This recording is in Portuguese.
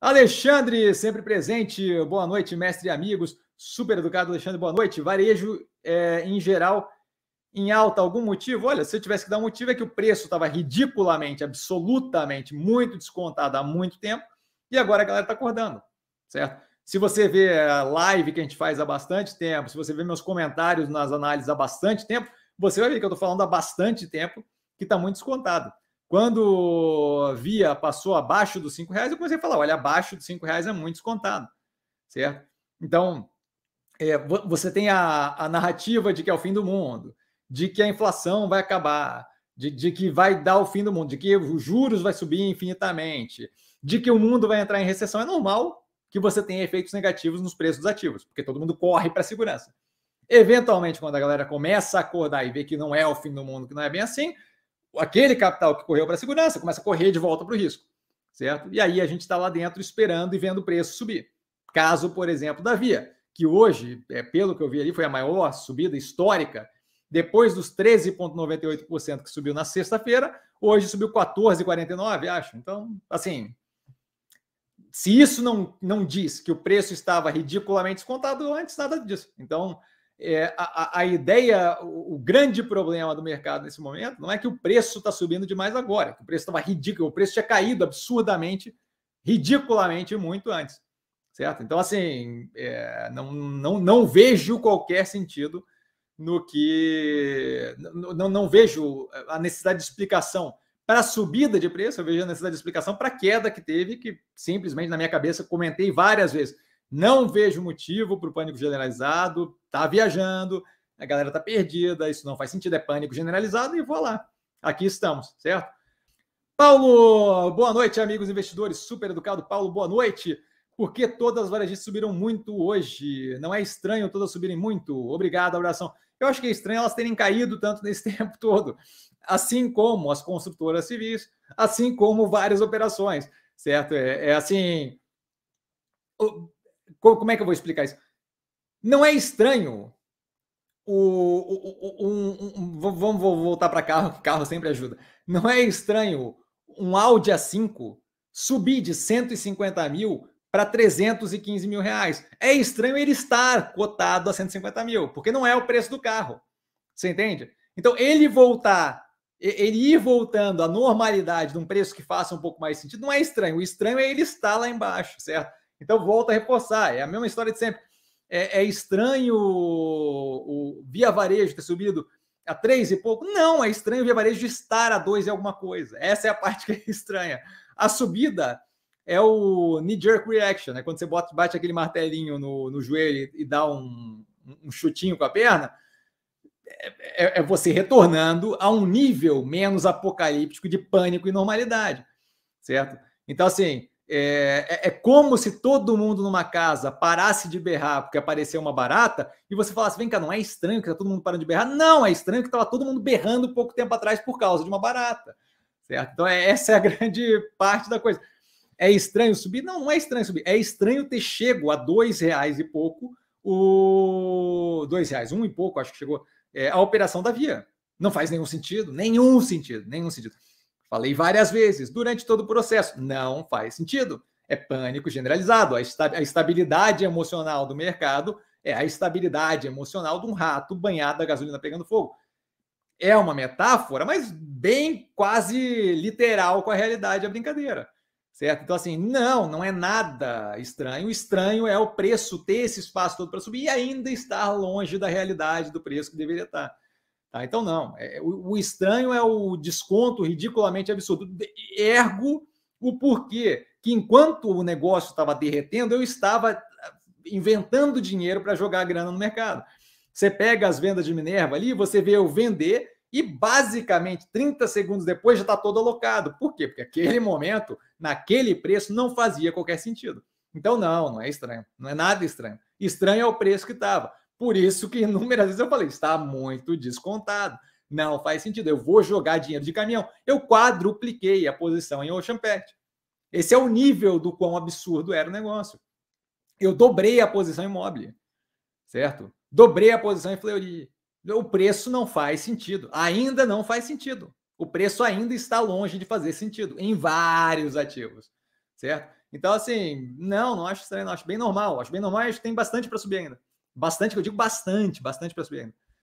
Alexandre, sempre presente. Boa noite, mestre e amigos. Super educado, Alexandre. Boa noite. Varejo é, em geral em alta, algum motivo? Olha, se eu tivesse que dar um motivo, é que o preço estava ridiculamente, absolutamente, muito descontado há muito tempo. E agora a galera está acordando, certo? Se você vê a live que a gente faz há bastante tempo, se você vê meus comentários nas análises há bastante tempo, você vai ver que eu estou falando há bastante tempo que está muito descontado. Quando via passou abaixo dos cinco reais, eu comecei a falar: olha, abaixo dos cinco reais é muito descontado, certo? Então, é, você tem a, a, narrativa de que é o fim do mundo, de que a inflação vai acabar, de, de que vai dar o fim do mundo, de que os juros vai subir infinitamente, de que o mundo vai entrar em recessão. É normal que você tenha efeitos negativos nos preços dos ativos, porque todo mundo corre para a segurança. Eventualmente, quando a galera começa a acordar e ver que não é o fim do mundo, que não é bem assim, aquele capital que correu para a segurança começa a correr de volta para o risco, certo? E aí a gente está lá dentro esperando e vendo o preço subir. Caso, por exemplo, da Via, que hoje, é, pelo que eu vi ali, foi a maior subida histórica. Depois dos 13,98% que subiu na sexta-feira, hoje subiu 14,49%, acho. Então, assim, se isso não, não diz que o preço estava ridiculamente descontado antes, nada disso. Então, é, a, a, ideia, o, o, grande problema do mercado nesse momento não é que o preço está subindo demais agora, que o preço estava ridículo, o preço tinha caído absurdamente, ridiculamente muito antes, certo? Então, assim, é, não, não, não vejo qualquer sentido no que. Não, não, vejo a necessidade de explicação para a subida de preço, eu vejo a necessidade de explicação para a queda que teve, que simplesmente na minha cabeça comentei várias vezes não vejo motivo para o pânico generalizado. Tá viajando, a galera tá perdida, isso não faz sentido, é pânico generalizado e vou lá. Aqui estamos, certo? Paulo, boa noite, amigos investidores, super educado. Paulo, boa noite. Por que todas as varejistas subiram muito hoje? Não é estranho todas subirem muito? Obrigado, abração. Eu acho que é estranho elas terem caído tanto nesse tempo todo, assim como as construtoras civis, assim como várias operações, certo? É, é assim. Como é que eu vou explicar isso? Não é estranho o, o, um, um, vamos voltar para carro, carro sempre ajuda. Não é estranho um Audi A5 subir de 150 mil para 315 mil reais. É estranho ele estar cotado a 150 mil, porque não é o preço do carro. Você entende? Então, ele voltar, ele ir voltando à normalidade de um preço que faça um pouco mais sentido, não é estranho. O estranho é ele estar lá embaixo, certo? Então, volta a reforçar, é a mesma história de sempre. É, é estranho o, o, Via Varejo ter subido a três e pouco? Não, é estranho o Via Varejo estar a dois e alguma coisa. Essa é a parte que é estranha. A subida é o knee-jerk reaction, né? quando você bota, bate aquele martelinho no, no joelho e, dá um, um chutinho com a perna, é, é, é você retornando a um nível menos apocalíptico de pânico e normalidade, certo? Então, assim, é, é, é, como se todo mundo numa casa parasse de berrar porque apareceu uma barata e você falasse: vem cá, não é estranho que tá todo mundo parando de berrar? Não, é estranho que estava todo mundo berrando pouco tempo atrás por causa de uma barata, certo? Então, é, essa é a grande parte da coisa. É estranho subir? Não, não é estranho subir. É estranho ter chego a dois reais e pouco, o dois reais, um e pouco, acho que chegou, é, a operação da via. Não faz nenhum sentido, nenhum sentido, nenhum sentido. Falei várias vezes durante todo o processo. Não faz sentido. É pânico generalizado. A estabilidade emocional do mercado é a estabilidade emocional de um rato banhado da gasolina pegando fogo. É uma metáfora, mas bem quase literal com a realidade, da brincadeira. Certo? Então, assim, não, não é nada estranho. O estranho é o preço ter esse espaço todo para subir e ainda estar longe da realidade do preço que deveria estar. Ah, então, não. É, é, o, estranho é o desconto ridiculamente absurdo. Ergo o porquê que, enquanto o negócio estava derretendo, eu estava ah, inventando dinheiro para jogar grana no mercado. Você pega as vendas de Minerva ali, você vê eu vender e, basicamente, 30 segundos depois já está todo alocado. Por quê? Porque aquele momento, naquele preço, não fazia qualquer sentido. Então, não, não é estranho. Não é nada estranho. Estranho é o preço que estava. Por isso que inúmeras vezes eu falei, está muito descontado. Não faz sentido. Eu vou jogar dinheiro de caminhão. Eu quadrupliquei a posição em Ocean Pact. Esse é o nível do quão absurdo era o negócio. Eu dobrei a posição em Mobile, certo? Dobrei a posição em Fleury. O preço não faz sentido. Ainda não faz sentido. O preço ainda está longe de fazer sentido em vários ativos, certo? Então, assim, não, não acho estranho, não. Acho bem normal. Acho bem normal, acho que tem bastante para subir ainda. Bastante, eu digo bastante, bastante para subir